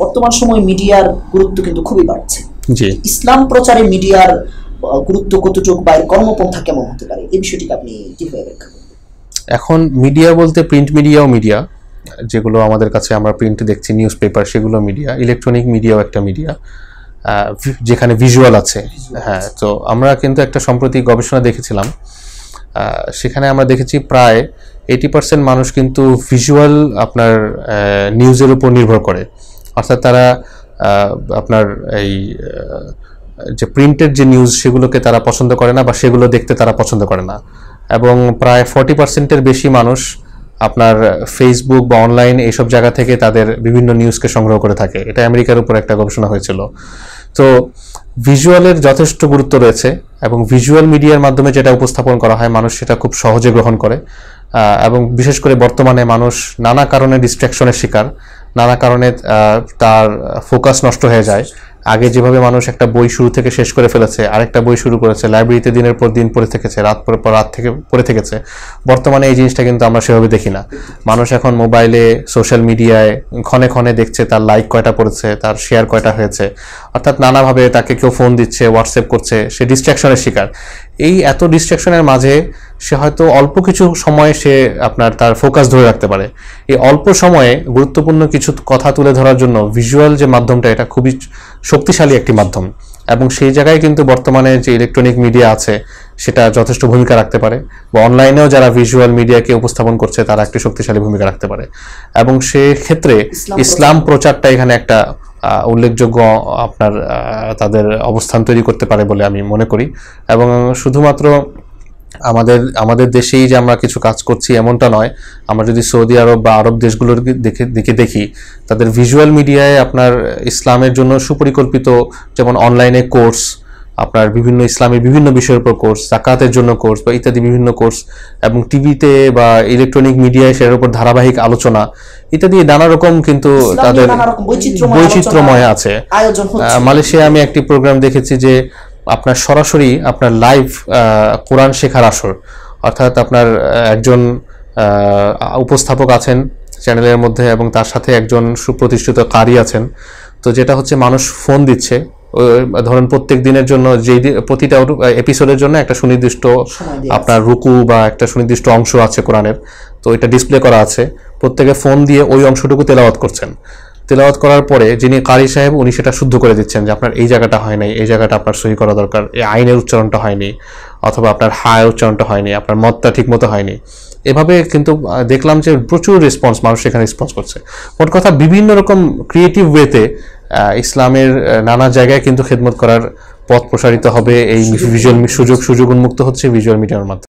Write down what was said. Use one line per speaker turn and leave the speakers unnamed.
বর্তমান সময় মিডিয়ার গুরুত্ব কিন্তু খুবই বাড়ছে ইসলাম প্রচারে মিডিয়ার গুরুত্ব কতটুকু বা এর কর্মপন্থা কেমন হতে পারে এই বিষয়টিকে আপনি কিভাবে ব্যাখ্যা এখন মিডিয়া বলতে প্রিন্ট মিডিয়াও মিডিয়া যেগুলো আমাদের কাছে আমরা প্রিন্ট দেখছি নিউজ পেপার সেগুলো মিডিয়া ইলেকট্রনিক মিডিয়াও একটা মিডিয়া যেখানে ভিজুয়াল আছে হ্যাঁ তো আমরা কিন্তু একটা সম্প্রতি গবেষণা দেখেছিলাম সেখানে আমরা দেখেছি প্রায় এইটি পার্সেন্ট মানুষ কিন্তু ভিজুয়াল আপনার নিউজের উপর নির্ভর করে অর্থাৎ তারা আপনার এই যে প্রিন্টেড যে নিউজ সেগুলোকে তারা পছন্দ করে না বা সেগুলো দেখতে তারা পছন্দ করে না এবং প্রায় ফর্টি পার্সেন্টের বেশি মানুষ আপনার ফেসবুক বা অনলাইন এইসব জায়গা থেকে তাদের বিভিন্ন নিউজকে সংগ্রহ করে থাকে এটা আমেরিকার উপর একটা গবেষণা হয়েছিল তো ভিজুয়ালের যথেষ্ট গুরুত্ব রয়েছে এবং ভিজুয়াল মিডিয়ার মাধ্যমে যেটা উপস্থাপন করা হয় মানুষ সেটা খুব সহজে গ্রহণ করে এবং বিশেষ করে বর্তমানে মানুষ নানা কারণে ডিস্ট্র্যাকশনের শিকার নানা কারণে তার ফোকাস নষ্ট হয়ে যায় আগে যেভাবে মানুষ একটা বই শুরু থেকে শেষ করে ফেলেছে আরেকটা বই শুরু করেছে লাইব্রেরিতে দিনের পর দিন পড়ে থেকেছে রাত পর পর রাত থেকে পড়ে থেকেছে বর্তমানে এই জিনিসটা কিন্তু আমরা সেভাবে দেখি না মানুষ এখন মোবাইলে সোশ্যাল মিডিয়ায় ক্ষণে ক্ষণে দেখছে তার লাইক কয়টা পড়েছে তার শেয়ার কয়টা হয়েছে অর্থাৎ নানাভাবে তাকে কেউ ফোন দিচ্ছে হোয়াটসঅ্যাপ করছে সে ডিস্ট্র্যাকশনের শিকার এই এত ডিস্ট্র্যাকশনের মাঝে সে হয়তো অল্প কিছু সময়ে সে আপনার তার ফোকাস ধরে রাখতে পারে এই অল্প সময়ে গুরুত্বপূর্ণ কিছু কথা তুলে ধরার জন্য ভিজুয়াল যে মাধ্যমটা এটা খুবই শক্তিশালী একটি মাধ্যম এবং সেই জায়গায় কিন্তু বর্তমানে যে ইলেকট্রনিক মিডিয়া আছে সেটা যথেষ্ট ভূমিকা রাখতে পারে বা অনলাইনেও যারা ভিজুয়াল মিডিয়াকে উপস্থাপন করছে তারা একটি শক্তিশালী ভূমিকা রাখতে পারে এবং সেক্ষেত্রে ইসলাম প্রচারটা এখানে একটা উল্লেখযোগ্য আপনার তাদের অবস্থান তৈরি করতে পারে বলে আমি মনে করি এবং শুধুমাত্র আমাদের আমাদের দেশেই যে আমরা কিছু কাজ করছি এমনটা নয় আমরা যদি সৌদি আরব বা আরব দেশগুলোর দেখে দেখি তাদের ভিজুয়াল মিডিয়ায় আপনার ইসলামের জন্য সুপরিকল্পিত যেমন অনলাইনে কোর্স আপনার বিভিন্ন ইসলামের বিভিন্ন বিষয়ের উপর কোর্স জাকাতের জন্য কোর্স বা ইত্যাদি বিভিন্ন কোর্স এবং টিভিতে বা ইলেকট্রনিক মিডিয়ায় সেটার উপর ধারাবাহিক আলোচনা ইত্যাদি নানা রকম কিন্তু তাদের বৈচিত্র্যময় আছে মালয়েশিয়া আমি একটি প্রোগ্রাম দেখেছি যে আপনার সরাসরি আপনার লাইভ কোরআন শেখার আসর অর্থাৎ আপনার একজন উপস্থাপক আছেন চ্যানেলের মধ্যে এবং তার সাথে একজন সুপ্রতিষ্ঠিত কারি আছেন তো যেটা হচ্ছে মানুষ ফোন দিচ্ছে ধরেন প্রত্যেক দিনের জন্য যেই প্রতিটা এপিসোডের জন্য একটা সুনির্দিষ্ট আপনার রুকু বা একটা সুনির্দিষ্ট অংশ আছে কোরআনের তো এটা ডিসপ্লে করা আছে প্রত্যেকে ফোন দিয়ে ওই অংশটুকু তেলাওয়াত করছেন তেলাওয়াত করার পরে যিনি কারি সাহেব উনি সেটা শুদ্ধ করে দিচ্ছেন যে আপনার এই জায়গাটা হয় নাই এই জায়গাটা আপনার সহি করা দরকার এই আইনের উচ্চারণটা হয়নি অথবা আপনার হায়ের উচ্চারণটা হয়নি আপনার মতটা ঠিকমতো হয়নি এভাবে কিন্তু দেখলাম যে প্রচুর রেসপন্স মানুষ এখানে রেসপন্স করছে মোট কথা বিভিন্ন রকম ক্রিয়েটিভ ওয়েতে ইসলামের নানা জায়গায় কিন্তু খেদমত করার পথ প্রসারিত হবে এই ভিজুয়াল সুযোগ সুযোগ উন্মুক্ত হচ্ছে ভিজুয়াল মিডিয়ার মাধ্যমে